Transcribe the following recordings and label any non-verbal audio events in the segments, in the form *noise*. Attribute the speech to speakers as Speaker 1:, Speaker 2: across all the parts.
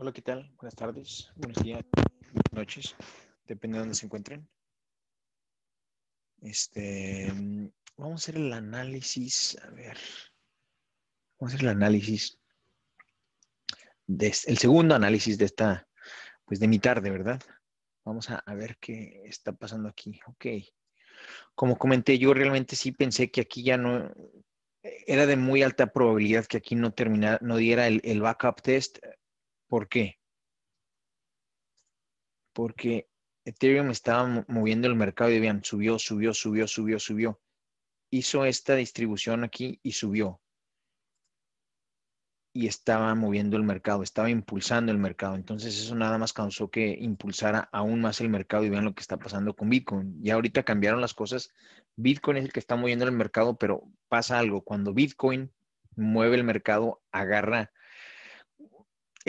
Speaker 1: Hola, ¿qué tal? Buenas tardes, buenos días, buenas noches, depende de dónde se encuentren. Este, vamos a hacer el análisis, a ver, vamos a hacer el análisis, el segundo análisis de esta, pues de mi tarde, ¿verdad? Vamos a, ver qué está pasando aquí. Ok, como comenté, yo realmente sí pensé que aquí ya no, era de muy alta probabilidad que aquí no terminara, no diera el backup test ¿Por qué? Porque Ethereum estaba moviendo el mercado y vean, subió, subió, subió, subió, subió. Hizo esta distribución aquí y subió. Y estaba moviendo el mercado, estaba impulsando el mercado. Entonces eso nada más causó que impulsara aún más el mercado y vean lo que está pasando con Bitcoin. Ya ahorita cambiaron las cosas. Bitcoin es el que está moviendo el mercado, pero pasa algo. Cuando Bitcoin mueve el mercado, agarra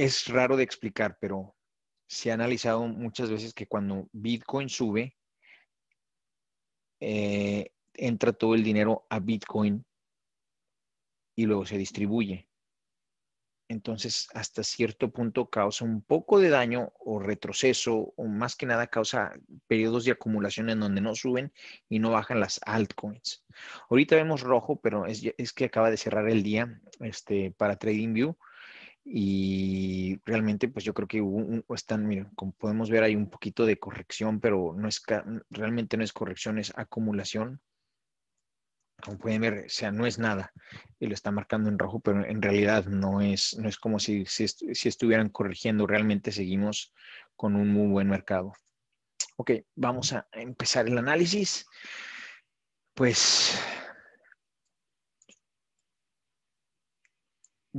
Speaker 1: es raro de explicar, pero se ha analizado muchas veces que cuando Bitcoin sube, eh, entra todo el dinero a Bitcoin y luego se distribuye. Entonces, hasta cierto punto causa un poco de daño o retroceso, o más que nada causa periodos de acumulación en donde no suben y no bajan las altcoins. Ahorita vemos rojo, pero es, es que acaba de cerrar el día este, para TradingView y realmente pues yo creo que un, están, como podemos ver hay un poquito de corrección, pero no es realmente no es corrección, es acumulación. Como pueden ver, o sea, no es nada. Y lo está marcando en rojo, pero en realidad no es, no es como si, si, si estuvieran corrigiendo. Realmente seguimos con un muy buen mercado. Ok, vamos a empezar el análisis. Pues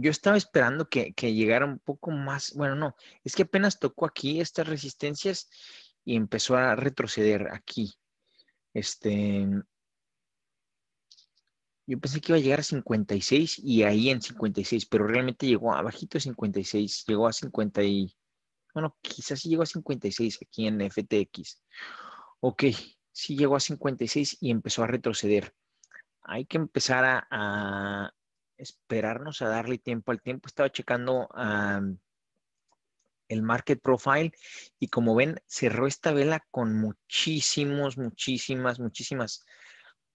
Speaker 1: yo estaba esperando que, llegara un poco más, bueno, no, es que apenas tocó aquí estas resistencias y empezó a retroceder aquí. Este, yo pensé que iba a llegar a 56 y ahí en 56, pero realmente llegó abajito de 56, llegó a 50 y, bueno, quizás sí llegó a 56 aquí en FTX. Ok, sí llegó a 56 y empezó a retroceder. Hay que empezar a esperarnos a darle tiempo al tiempo. Estaba checando el market profile y como ven, cerró esta vela con muchísimos, muchísimas, muchísimas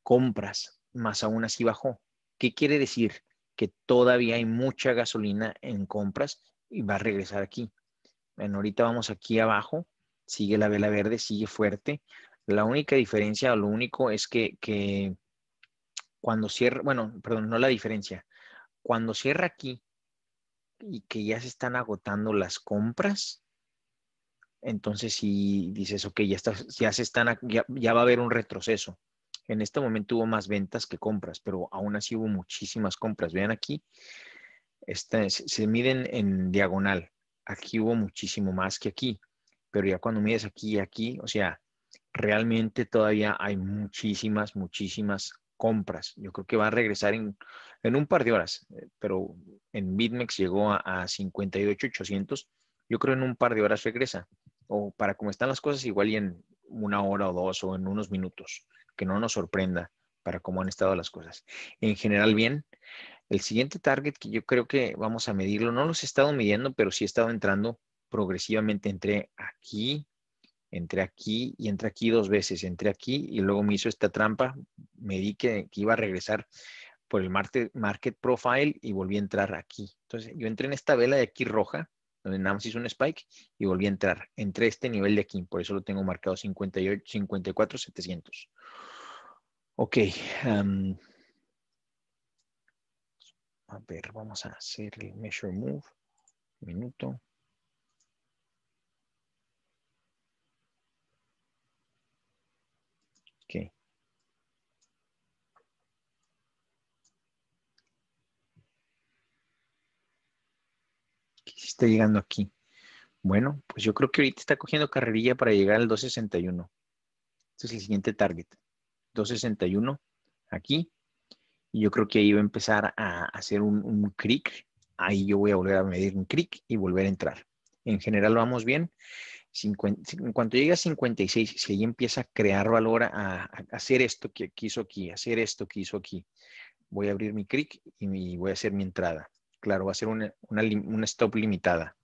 Speaker 1: compras, más aún así bajó. ¿Qué quiere decir? Que todavía hay mucha gasolina en compras y va a regresar aquí. Bueno, ahorita vamos aquí abajo, sigue la vela verde, sigue fuerte. La única diferencia o lo único es que, que cuando cierra, bueno, perdón, no la diferencia, cuando cierra aquí y que ya se están agotando las compras, entonces si dices, ok, ya, se están, ya, va a haber un retroceso. En este momento hubo más ventas que compras, pero aún así hubo muchísimas compras. Vean aquí, este, se, se miden en diagonal. Aquí hubo muchísimo más que aquí, pero ya cuando mides aquí y aquí, o sea, realmente todavía hay muchísimas, muchísimas compras. Yo creo que va a regresar en, un par de horas, eh, pero en BitMEX llegó a, 58,800. Yo creo en un par de horas regresa. O para cómo están las cosas, igual y en una hora o dos o en unos minutos, que no nos sorprenda para cómo han estado las cosas. En general, bien. El siguiente target que yo creo que vamos a medirlo, no los he estado midiendo, pero sí he estado entrando progresivamente. entre aquí, Entré aquí y entré aquí dos veces, entré aquí y luego me hizo esta trampa, me di que, iba a regresar por el market, market, profile y volví a entrar aquí. Entonces yo entré en esta vela de aquí roja, donde nada más hizo un spike y volví a entrar. Entré a este nivel de aquí, por eso lo tengo marcado 54,700. Ok. a ver, vamos a hacer el measure move. Minuto. está llegando aquí. Bueno, pues yo creo que ahorita está cogiendo carrerilla para llegar al 261. Este es el siguiente target. 261 aquí. Y yo creo que ahí va a empezar a hacer un, un Ahí yo voy a volver a medir un clic y volver a entrar. En general vamos bien. 50, en cuanto llega a 56, si ahí empieza a crear valor, a, hacer esto que, hizo aquí, hacer esto que hizo aquí, voy a abrir mi clic y voy a hacer mi entrada claro, va a ser una, stop limitada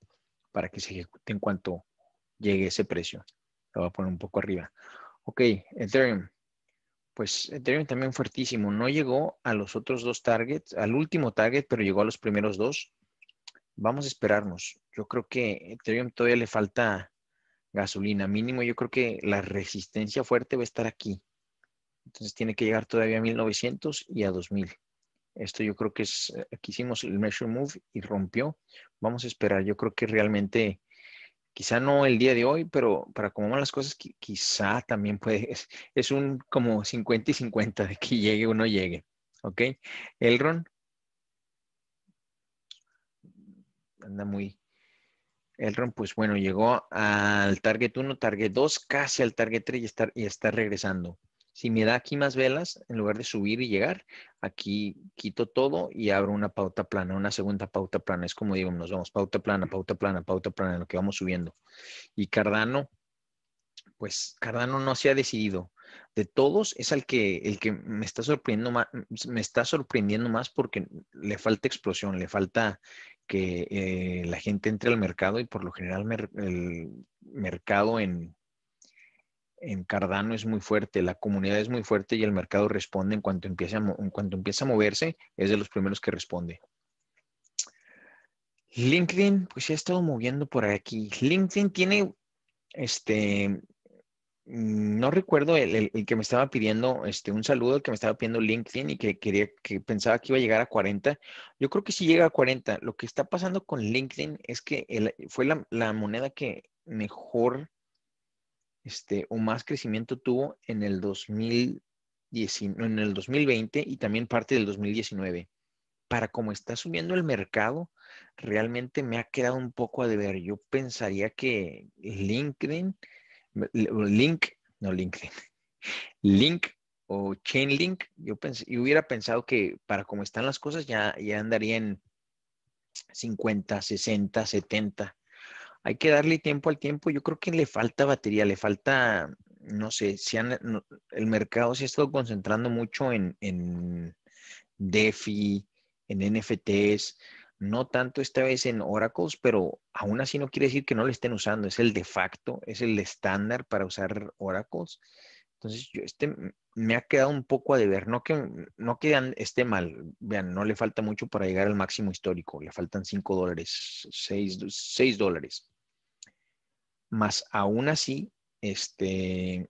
Speaker 1: para que se ejecute en cuanto llegue ese precio. Lo voy a poner un poco arriba. Ok, Ethereum. Pues Ethereum también fuertísimo. No llegó a los otros dos targets, al último target, pero llegó a los primeros dos. Vamos a esperarnos. Yo creo que Ethereum todavía le falta gasolina. Mínimo, yo creo que la resistencia fuerte va a estar aquí. Entonces tiene que llegar todavía a 1900 y a 2000. Esto yo creo que es, eh, aquí hicimos el measure move y rompió. Vamos a esperar, yo creo que realmente, quizá no el día de hoy, pero para como van las cosas, quizá también puede, *laughs* es, un como 50 y 50 de que llegue o no llegue. ¿Ok? Elron anda muy... Elron, pues bueno, llegó al target 1, target 2, casi al target 3 y y está regresando. Si me da aquí más velas, en lugar de subir y llegar, aquí quito todo y abro una pauta plana, una segunda pauta plana. Es como digo, nos vamos pauta plana, pauta plana, pauta plana, en lo que vamos subiendo. Y Cardano, pues Cardano no se ha decidido. De todos es el que, el que me, está sorprendiendo más, me está sorprendiendo más porque le falta explosión, le falta que eh, la gente entre al mercado y por lo general el mercado en en Cardano es muy fuerte, la comunidad es muy fuerte y el mercado responde en cuanto empieza a, empieza a moverse, es de los primeros que responde. LinkedIn, pues se ha estado moviendo por aquí. LinkedIn tiene, este, mm, no recuerdo el, que me estaba pidiendo, este, un saludo, el que me estaba pidiendo LinkedIn y que quería, que pensaba que iba a llegar a 40. Yo creo que sí llega a 40. Lo que está pasando con LinkedIn es que fue la, la moneda que mejor este, o más crecimiento tuvo en el, 2019, en el 2020 y también parte del 2019. Para cómo está subiendo el mercado, realmente me ha quedado un poco a deber. Yo pensaría que LinkedIn, Link, no LinkedIn, *laughs* Link o Chainlink, yo, pens yo hubiera pensado que para cómo están las cosas ya, ya andaría en 50, 60, 70 hay que darle tiempo al tiempo. Yo creo que le falta batería, le falta, no sé, si el mercado se ha estado concentrando mucho en DeFi, en NFTs, no tanto esta vez en Oracles, pero aún así no quiere decir que no lo estén usando, es el de facto, es el estándar para usar Oracles. Entonces, yo este, me ha quedado un poco a deber. No que, mm, no que esté mal, vean, no le falta mucho para llegar al máximo histórico, le faltan 5 dólares, 6, dólares. Más aún así, este,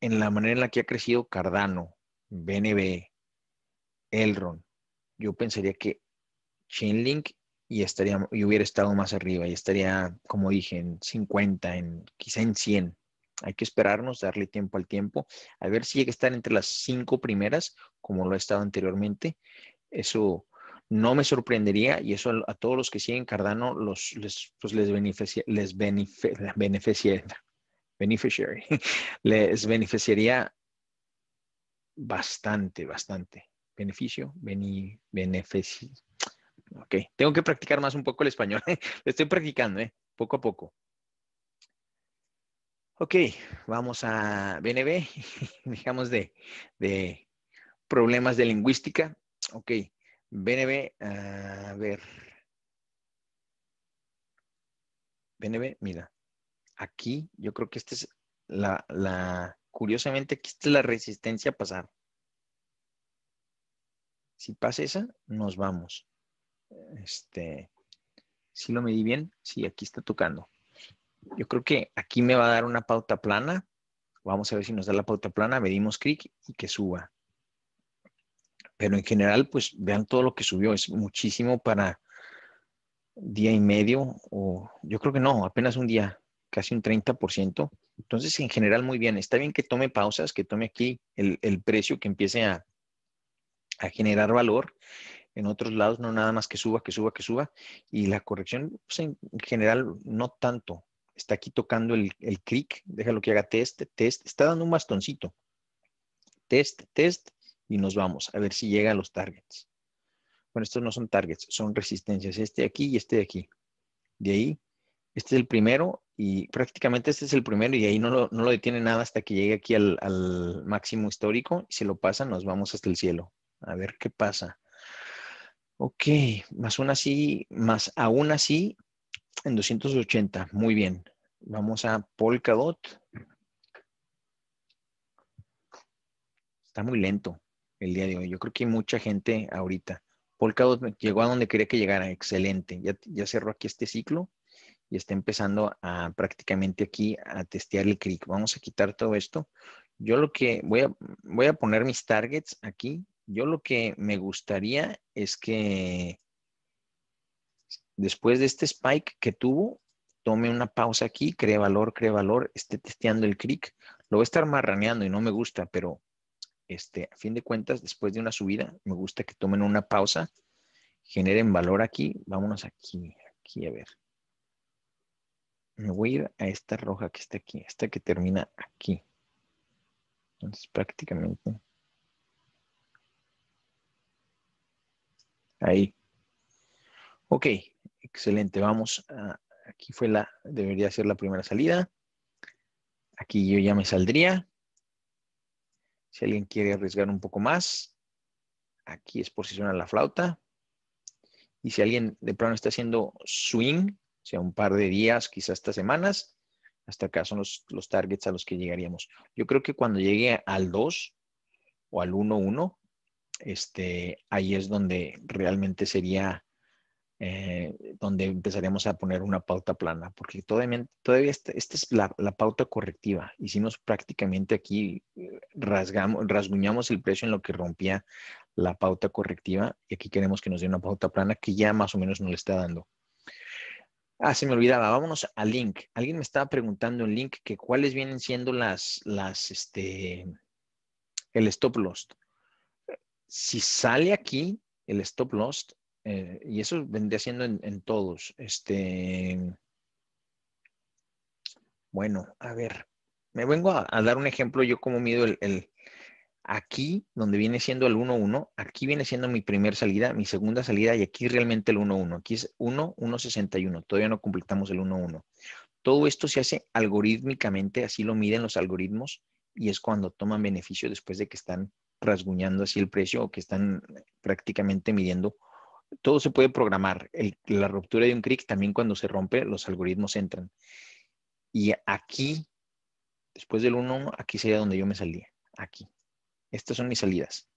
Speaker 1: en la manera en la que ha crecido Cardano, BNB, Elron, yo pensaría que Chainlink y, estaría, y hubiera estado más arriba y estaría, como dije, en 50, en, quizá en 100 hay que esperarnos, darle tiempo al tiempo, a ver si llega a estar entre las cinco primeras, como lo ha estado anteriormente. Eso no me sorprendería y eso a, todos los que siguen Cardano les, pues, les beneficia, les beneficia, *laughs* les beneficiaría bastante, bastante. Beneficio, beneficio. Ok, tengo que practicar más un poco el español. *laughs* estoy practicando, ¿eh? poco a poco. Ok, vamos a BNB, *laughs* Dejamos de, problemas de lingüística. Ok, BNB, a ver. BNB, mira, aquí yo creo que esta es la, curiosamente aquí está la resistencia a pasar. Si pasa esa, nos vamos. Este, si lo medí bien, sí, aquí está tocando. Yo creo que aquí me va a dar una pauta plana. Vamos a ver si nos da la pauta plana, medimos clic y que suba. Pero en general, pues vean todo lo que subió. Es muchísimo para día y medio o yo creo que no, apenas un día, casi un 30%. Entonces, en general, muy bien. Está bien que tome pausas, que tome aquí el, precio, que empiece a, a generar valor en otros lados, no nada más que suba, que suba, que suba, y la corrección pues, en general no tanto está aquí tocando el, el clic, déjalo que haga test, test, está dando un bastoncito. Test, test, y nos vamos a ver si llega a los targets. Bueno, estos no son targets, son resistencias, este de aquí y este de aquí. De ahí, este es el primero y prácticamente este es el primero y ahí no lo, detiene nada hasta que llegue aquí al, al máximo histórico y se lo pasa, nos vamos hasta el cielo. A ver qué pasa. Ok, más aún así, más aún así, en 280. Muy bien. Vamos a Polkadot. Está muy lento el día de hoy. Yo creo que hay mucha gente ahorita. Polkadot llegó a donde quería que llegara. Excelente. Ya, ya cerró aquí este ciclo y está empezando a prácticamente aquí a testear el clic. Vamos a quitar todo esto. Yo lo que voy a, voy a poner mis targets aquí. Yo lo que me gustaría es que después de este spike que tuvo, tome una pausa aquí, cree valor, cree valor, esté testeando el clic, Lo voy a estar marraneando y no me gusta, pero este, a fin de cuentas, después de una subida, me gusta que tomen una pausa, generen valor aquí. Vámonos aquí, aquí, a ver. Me voy a ir a esta roja que está aquí, esta que termina aquí. Entonces, prácticamente. Ahí. Ok, Excelente, vamos. aquí fue la, debería ser la primera salida. Aquí yo ya me saldría. Si alguien quiere arriesgar un poco más, aquí es posicionar la flauta. Y si alguien de plano está haciendo swing, o sea, un par de días, quizás estas semanas, hasta acá son los, targets a los que llegaríamos. Yo creo que cuando llegue al 2 o al 1-1, este, ahí es donde realmente sería eh, donde empezaremos a poner una pauta plana, porque todavía, todavía este, esta, es la, pauta correctiva. Hicimos prácticamente aquí, eh, rasgamos, rasguñamos el precio en lo que rompía la pauta correctiva y aquí queremos que nos dé una pauta plana que ya más o menos nos le está dando. Ah, se me olvidaba, vámonos a Link. Alguien me estaba preguntando en Link que cuáles vienen siendo las, las, este, el stop loss. Si sale aquí el stop loss, eh, y eso vendría siendo en, todos. Este, bueno, a ver, me vengo a, dar un ejemplo yo como mido el, aquí, donde viene siendo el 1-1, aquí viene siendo mi primera salida, mi segunda salida y aquí realmente el 1-1. Aquí es 1, 1.61, todavía no completamos el 1-1. Todo esto se hace algorítmicamente, así lo miden los algoritmos y es cuando toman beneficio después de que están rasguñando así el precio o que están prácticamente midiendo todo se puede programar. la ruptura de un CRIC también cuando se rompe, los algoritmos entran. Y aquí, después del 1, aquí sería donde yo me salía. Aquí. Estas son mis salidas.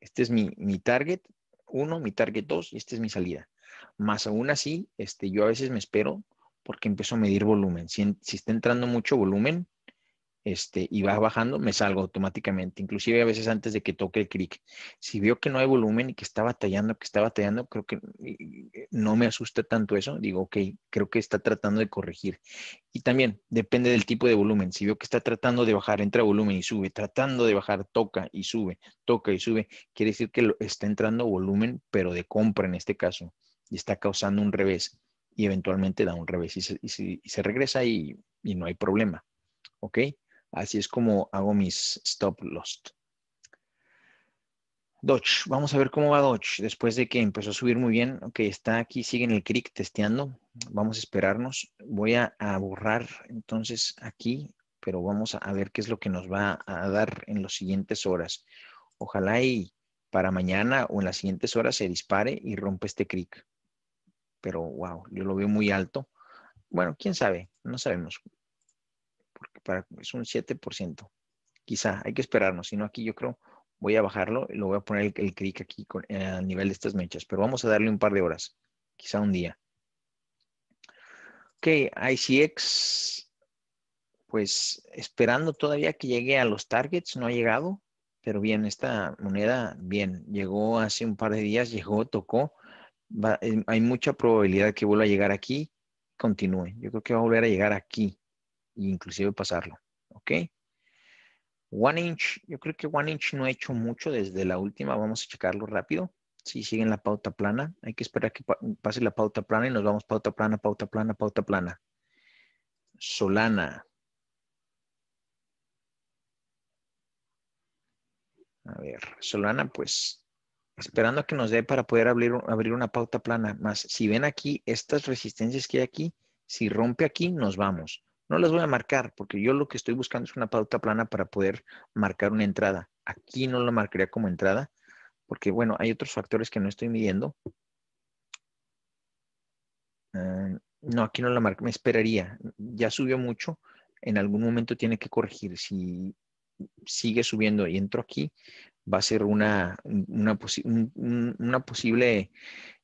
Speaker 1: Este es mi, mi target 1, mi target 2 y esta es mi salida. Más aún así, este, yo a veces me espero porque empiezo a medir volumen. Si, si está entrando mucho volumen, este, y va bajando, me salgo automáticamente. Inclusive a veces antes de que toque el clic. Si veo que no hay volumen y que está batallando, que está batallando, creo que no me asusta tanto eso. Digo, ok, creo que está tratando de corregir. Y también depende del tipo de volumen. Si veo que está tratando de bajar, entra volumen y sube. Tratando de bajar, toca y sube, toca y sube. Quiere decir que está entrando volumen, pero de compra en este caso. Y está causando un revés. Y eventualmente da un revés y se, regresa y, y no hay problema. ¿Ok? Así es como hago mis stop loss. Dodge, vamos a ver cómo va Dodge después de que empezó a subir muy bien. Ok, está aquí, sigue en el crick testeando. Vamos a esperarnos. Voy a, borrar entonces aquí, pero vamos a, ver qué es lo que nos va a dar en las siguientes horas. Ojalá y para mañana o en las siguientes horas se dispare y rompa este crick. Pero wow, yo lo veo muy alto. Bueno, quién sabe, no sabemos es un 7%. Quizá hay que esperarnos, si no aquí yo creo voy a bajarlo y lo voy a poner el, clic aquí con, eh, a nivel de estas mechas, pero vamos a darle un par de horas, quizá un día. Ok, ICX, pues esperando todavía que llegue a los targets, no ha llegado, pero bien, esta moneda, bien, llegó hace un par de días, llegó, tocó, eh, hay mucha probabilidad que vuelva a llegar aquí, continúe. Yo creo que va a volver a llegar aquí inclusive pasarlo, ¿ok? One Inch, yo creo que One Inch no ha hecho mucho desde la última, vamos a checarlo rápido. Si sí, siguen la pauta plana, hay que esperar que pase la pauta plana y nos vamos pauta plana, pauta plana, pauta plana. Solana. A ver, Solana, pues, esperando a que nos dé para poder abrir, abrir una pauta plana. Más, si ven aquí, estas resistencias que hay aquí, si rompe aquí, nos vamos. No las voy a marcar porque yo lo que estoy buscando es una pauta plana para poder marcar una entrada. Aquí no la marcaría como entrada porque, bueno, hay otros factores que no estoy midiendo. Eh, no, aquí no la marcaría, me esperaría. Ya subió mucho, en algún momento tiene que corregir. Si sigue subiendo y entro aquí, va a ser una, una, posible,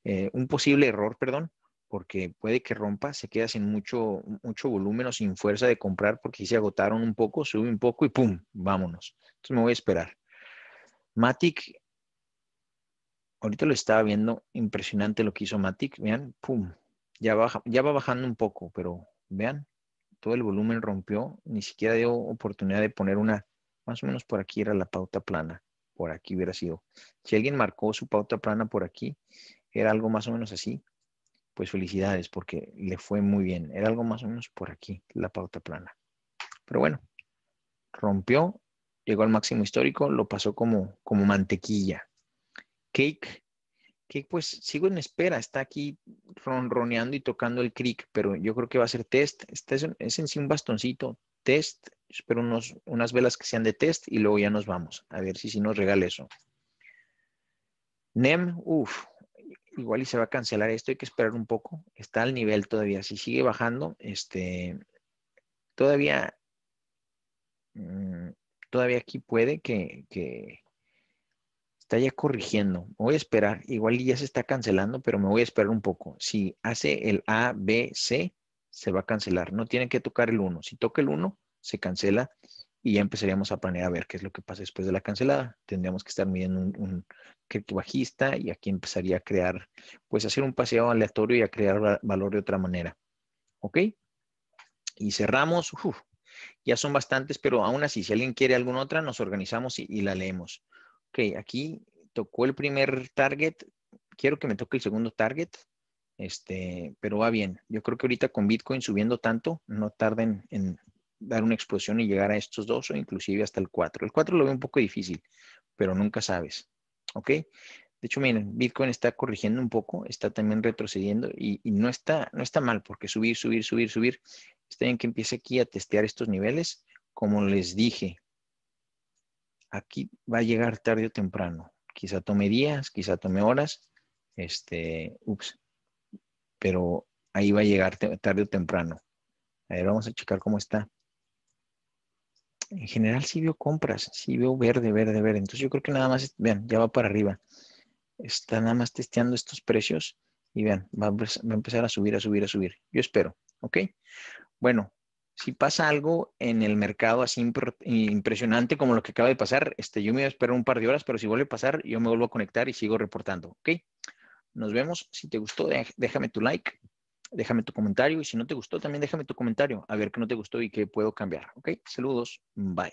Speaker 1: eh, un posible error, perdón, porque puede que rompa, se queda sin mucho, mucho volumen o sin fuerza de comprar porque se agotaron un poco, sube un poco y ¡pum! Vámonos. Entonces me voy a esperar. Matic, ahorita lo estaba viendo, impresionante lo que hizo Matic, vean, ¡pum! Ya, ya va bajando un poco, pero vean, todo el volumen rompió, ni siquiera dio oportunidad de poner una, más o menos por aquí era la pauta plana, por aquí hubiera sido. Si alguien marcó su pauta plana por aquí, era algo más o menos así, pues felicidades porque le fue muy bien. Era algo más o menos por aquí, la pauta plana. Pero bueno, rompió, llegó al máximo histórico, lo pasó como, como mantequilla. Cake, Cake pues sigo en espera, está aquí ronroneando y tocando el crick, pero yo creo que va a ser test. es, en sí un bastoncito, test, espero unas velas que sean de test y luego ya nos vamos. A ver si, si nos regala eso. NEM, uff, igual y se va a cancelar esto, hay que esperar un poco, está al nivel todavía, si sigue bajando, este, todavía, mm, todavía aquí puede que, que está ya corrigiendo, voy a esperar, igual y ya se está cancelando, pero me voy a esperar un poco, si hace el A, B, C, se va a cancelar, no tiene que tocar el 1, si toca el 1, se cancela y ya empezaríamos a planear a ver qué es lo que pasa después de la cancelada. Tendríamos que estar midiendo un, un bajista y aquí empezaría a crear, pues hacer un paseo aleatorio y a crear valor de otra manera. ¿Ok? Y cerramos. ya son bastantes, pero aún así, si alguien quiere alguna otra, nos organizamos y, la leemos. Ok, aquí tocó el primer target. Quiero que me toque el segundo target. Este, pero va bien. Yo creo que ahorita con Bitcoin subiendo tanto, no tarden en, dar una explosión y llegar a estos dos o inclusive hasta el 4. El 4 lo veo un poco difícil, pero nunca sabes. ¿Ok? De hecho, miren, Bitcoin está corrigiendo un poco, está también retrocediendo y, no, está, no está mal porque subir, subir, subir, subir. Está bien que empiece aquí a testear estos niveles. Como les dije, aquí va a llegar tarde o temprano. Quizá tome días, quizá tome horas, este, ups, pero ahí va a llegar tarde o temprano. A ver, vamos a checar cómo está en general sí veo compras, sí veo verde, verde, verde. Entonces yo creo que nada más, vean, ya va para arriba. Está nada más testeando estos precios y vean, va a, empezar a subir, a subir, a subir. Yo espero, ¿ok? Bueno, si pasa algo en el mercado así impresionante como lo que acaba de pasar, este, yo me voy a esperar un par de horas, pero si vuelve a pasar, yo me vuelvo a conectar y sigo reportando, ¿ok? Nos vemos. Si te gustó, déjame tu like déjame tu comentario y si no te gustó, también déjame tu comentario, a ver qué no te gustó y qué puedo cambiar. ¿Ok? Saludos, bye.